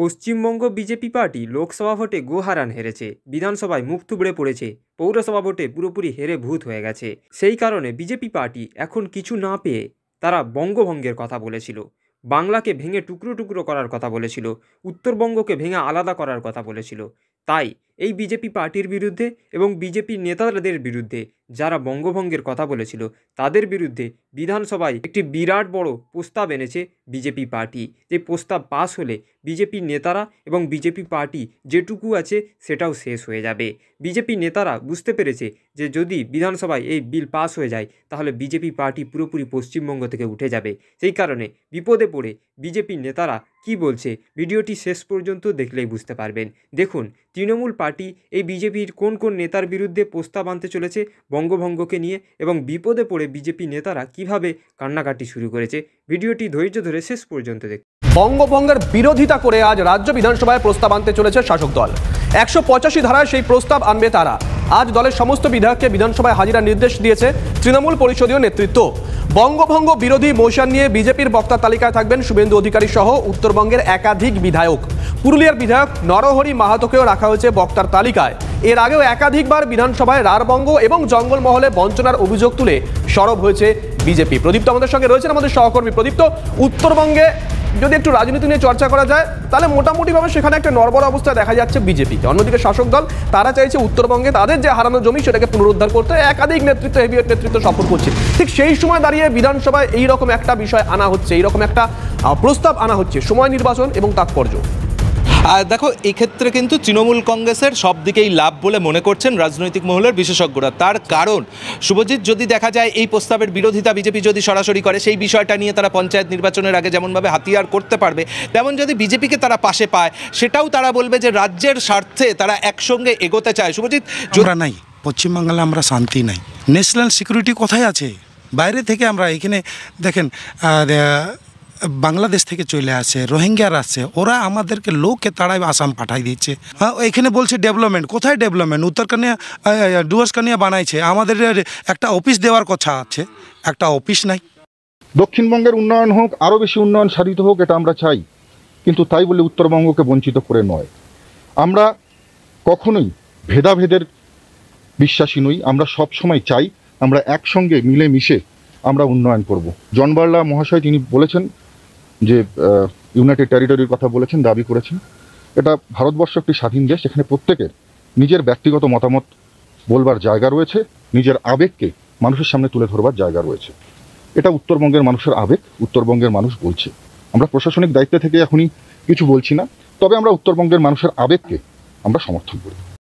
Paschimbanga BJP party Lok Sabha ভোটে গোহারান হেরেছে বিধানসভায় মুখ থুবড়ে পড়েছে পৌরসভা ভোটে পুরোপুরি হেরে ভূত হয়ে গেছে সেই কারণে বিজেপি পার্টি এখন কিছু না পেয়ে তারা বঙ্গভঙ্গের কথা বলেছিল বাংলাকে ভেঙে টুকরো টুকরো করার কথা বলেছিল উত্তরবঙ্গকে ভেঙে আলাদা করার কথা বলেছিল তাই এই বিজেপি পার্টির বিরুদ্ধে এবং বিজেপি নেতাদের বিরুদ্ধে যারা বঙ্গভঙ্গের কথা বলেছিল তাদের বিরুদ্ধে বিধানসভায় একটি বিরাট বড় প্রস্তাব এনেছে বিজেপি পার্টি যে প্রস্তাব পাশ হলে বিজেপি নেতারা এবং বিজেপি পার্টি যেটুকু আছে সেটাও শেষ হয়ে যাবে বিজেপি নেতারা বুঝতে পেরেছে যে যদি বিধানসভায় এই বিল পাস হয়ে যায় তাহলে বিজেপি পার্টি পুরোপুরি পশ্চিমবঙ্গ থেকে উঠে যাবে সেই কারণে বিপদে পড়ে বিজেপি নেতারা কি বলছে ভিডিওটি শেষ পর্যন্ত দেখলেই বুঝতে পারবেন দেখুন তৃণমূল পার্টি পার্টি এই বিজেপির কোন কোন নেতার বিরুদ্ধে প্রস্তাব আনতে চলেছে বঙ্গভঙ্গকে নিয়ে এবং বিপদে পড়ে বিজেপি নেতারা কিভাবে কান্নাকাটি শুরু করেছে ভিডিওটি ধৈর্য ধরে শেষ পর্যন্ত দেখ বঙ্গভঙ্গের বিরোধিতা করে আজ রাজ্য বিধানসভায় প্রস্তাব আনতে চলেছে শাসক দল একশো পঁচাশি ধারায় সেই প্রস্তাব আনবে তারা আজ দলের সমস্ত বিধায়ককে বিধানসভায় হাজিরার নির্দেশ দিয়েছে তৃণমূল পরিষদীয় নেতৃত্ব বঙ্গভঙ্গ বিরোধী মোশন নিয়ে বিজেপির বক্তা তালিকায় থাকবেন শুভেন্দু অধিকারী সহ উত্তরবঙ্গের একাধিক বিধায়ক পুরুলিয়ার বিধায়ক নরহরি মাহাতোকেও রাখা হয়েছে বক্তার তালিকায় এর আগেও একাধিকবার বিধানসভায় রারবঙ্গ এবং জঙ্গলমহলে বঞ্চনার অভিযোগ তুলে সরব হয়েছে বিজেপি প্রদীপ্ত আমাদের সঙ্গে রয়েছেন আমাদের সহকর্মী প্রদীপ্ত উত্তরবঙ্গে যদি একটু রাজনীতি নিয়ে চর্চা করা যায় তাহলে মোটামুটিভাবে সেখানে একটা নর্বর অবস্থা দেখা যাচ্ছে বিজেপিকে অন্যদিকে শাসক দল তারা চাইছে উত্তরবঙ্গে তাদের যে হারানো জমি সেটাকে পুনরুদ্ধার করতে একাধিক নেতৃত্ব হেভিয়ার নেতৃত্ব সফর করছে ঠিক সেই সময় দাঁড়িয়ে বিধানসভায় এইরকম একটা বিষয় আনা হচ্ছে এইরকম একটা প্রস্তাব আনা হচ্ছে সময় নির্বাচন এবং তাৎপর্য আর দেখো এক্ষেত্রে কিন্তু তৃণমূল কংগ্রেসের সব দিকেই লাভ বলে মনে করছেন রাজনৈতিক মহলের বিশেষজ্ঞরা তার কারণ শুভজিৎ যদি দেখা যায় এই প্রস্তাবের বিরোধিতা বিজেপি যদি সরাসরি করে সেই বিষয়টা নিয়ে তারা পঞ্চায়েত নির্বাচনের আগে যেমনভাবে হাতিয়ার করতে পারবে তেমন যদি বিজেপিকে তারা পাশে পায় সেটাও তারা বলবে যে রাজ্যের স্বার্থে তারা একসঙ্গে এগোতে চায় শুভজিৎ জোরা নাই পশ্চিমবাংলা আমরা শান্তি নাই ন্যাশনাল সিকিউরিটি কোথায় আছে বাইরে থেকে আমরা এখানে দেখেন বাংলাদেশ থেকে চলে আসে রোহিঙ্গার আছে ওরা আমাদেরকে লোককে তাড়ায় আসাম পাঠাই দিচ্ছে হ্যাঁ এখানে বলছে ডেভেলপমেন্ট কোথায় ডেভেলপমেন্ট উত্তরকানিয়া ডুয়ার্সকানিয়া বানাইছে আমাদের একটা অফিস দেওয়ার কথা আছে একটা অফিস নাই দক্ষিণবঙ্গের উন্নয়ন হোক আরও বেশি উন্নয়ন সাধিত হোক এটা আমরা চাই কিন্তু তাই বলে উত্তরবঙ্গকে বঞ্চিত করে নয় আমরা কখনোই ভেদাভেদের বিশ্বাসী নই আমরা সব সময় চাই আমরা একসঙ্গে মিলেমিশে আমরা উন্নয়ন করব জন বার্লা মহাশয় তিনি বলেছেন যে ইউনাইটেড টেরিটরির কথা বলেছেন দাবি করেছেন এটা ভারতবর্ষ একটি স্বাধীন দেশ এখানে প্রত্যেকের নিজের ব্যক্তিগত মতামত বলবার জায়গা রয়েছে নিজের আবেগকে মানুষের সামনে তুলে ধরবার জায়গা রয়েছে এটা উত্তরবঙ্গের মানুষের আবেগ উত্তরবঙ্গের মানুষ বলছে আমরা প্রশাসনিক দায়িত্ব থেকে এখনই কিছু বলছি না তবে আমরা উত্তরবঙ্গের মানুষের আবেগকে আমরা সমর্থন করি